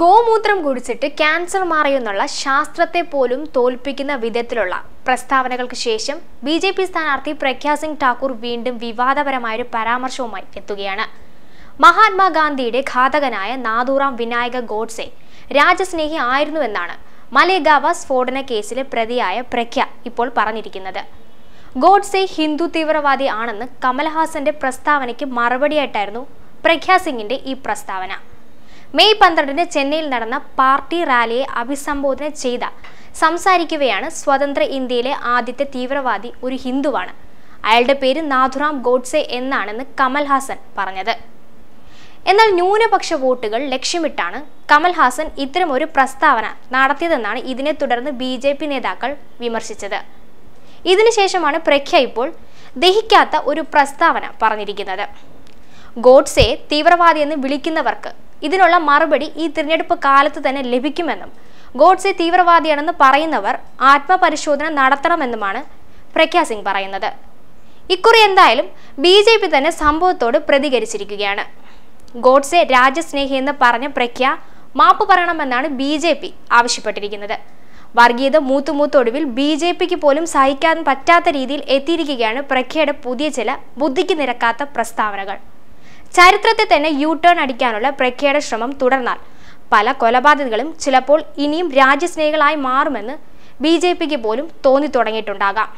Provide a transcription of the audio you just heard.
ഗോമൂത്രം കുടിച്ചിട്ട് ക്യാൻസർ മാറിയെന്നുള്ള ശാസ്ത്രത്തെ പോലും തോൽപ്പിക്കുന്ന വിധത്തിലുള്ള പ്രസ്താവനകൾക്ക് ശേഷം ബി ജെ പി സ്ഥാനാർത്ഥി പ്രഖ്യാ സിംഗ് ഠാക്കൂർ വീണ്ടും വിവാദപരമായൊരു പരാമർശവുമായി എത്തുകയാണ് മഹാത്മാഗാന്ധിയുടെ ഘാതകനായ നാദൂറാം വിനായക ഗോഡ്സെ രാജസ്നേഹി ആയിരുന്നുവെന്നാണ് മലേഗാവ സ്ഫോടന കേസിലെ പ്രതിയായ പ്രഖ്യ ഇപ്പോൾ പറഞ്ഞിരിക്കുന്നത് ഗോഡ്സെ ഹിന്ദു തീവ്രവാദി ആണെന്ന് കമൽഹാസന്റെ പ്രസ്താവനയ്ക്ക് മറുപടിയായിട്ടായിരുന്നു പ്രഖ്യാ സിംഗിന്റെ ഈ പ്രസ്താവന മെയ് പന്ത്രണ്ടിന് ചെന്നൈയിൽ നടന്ന പാർട്ടി റാലിയെ അഭിസംബോധന ചെയ്ത സംസാരിക്കുകയാണ് സ്വതന്ത്ര ഇന്ത്യയിലെ ആദ്യത്തെ തീവ്രവാദി ഒരു ഹിന്ദുവാണ് അയാളുടെ പേര് നാഥുറാം ഗോഡ്സെ എന്നാണെന്ന് കമൽഹാസൻ പറഞ്ഞത് എന്നാൽ ന്യൂനപക്ഷ വോട്ടുകൾ ലക്ഷ്യമിട്ടാണ് കമൽഹാസൻ ഇത്തരം ഇത്തരമൊരു പ്രസ്താവന നടത്തിയതെന്നാണ് ഇതിനെ തുടർന്ന് ബി ജെ പി നേതാക്കൾ വിമർശിച്ചത് ഇതിനുശേഷമാണ് പ്രഖ്യ ഇപ്പോൾ ദഹിക്കാത്ത ഒരു പ്രസ്താവന പറഞ്ഞിരിക്കുന്നത് ഗോഡ്സെ തീവ്രവാദിയെന്ന് വിളിക്കുന്നവർക്ക് ഇതിനുള്ള മറുപടി ഈ തിരഞ്ഞെടുപ്പ് കാലത്ത് തന്നെ ലഭിക്കുമെന്നും ഗോഡ്സെ തീവ്രവാദിയാണെന്ന് പറയുന്നവർ ആത്മപരിശോധന നടത്തണമെന്നുമാണ് പ്രഖ്യാ സിംഗ് പറയുന്നത് ഇക്കുറി എന്തായാലും ബി ജെ പി തന്നെ സംഭവത്തോട് പ്രതികരിച്ചിരിക്കുകയാണ് ഗോഡ്സെ രാജ്യസ്നേഹി എന്ന് പറഞ്ഞ പ്രഖ്യ മാപ്പ് പറയണമെന്നാണ് ബി ജെ പി ആവശ്യപ്പെട്ടിരിക്കുന്നത് വർഗീയത മൂത്തുമൂത്തൊടുവിൽ ബി ജെ പിക്ക് പോലും സഹിക്കാൻ പറ്റാത്ത രീതിയിൽ എത്തിയിരിക്കുകയാണ് പ്രഖ്യയുടെ പുതിയ ചില ബുദ്ധിക്ക് നിരക്കാത്ത പ്രസ്താവനകൾ ചരിത്രത്തെ തന്നെ യു ടേൺ അടിക്കാനുള്ള പ്രഖ്യാട ശ്രമം തുടർന്നാൽ പല കൊലപാതകങ്ങളും ചിലപ്പോൾ ഇനിയും രാജ്യസ്നേഹികളായി മാറുമെന്ന് ബി ജെ പിക്ക് പോലും തോന്നി തുടങ്ങിയിട്ടുണ്ടാകാം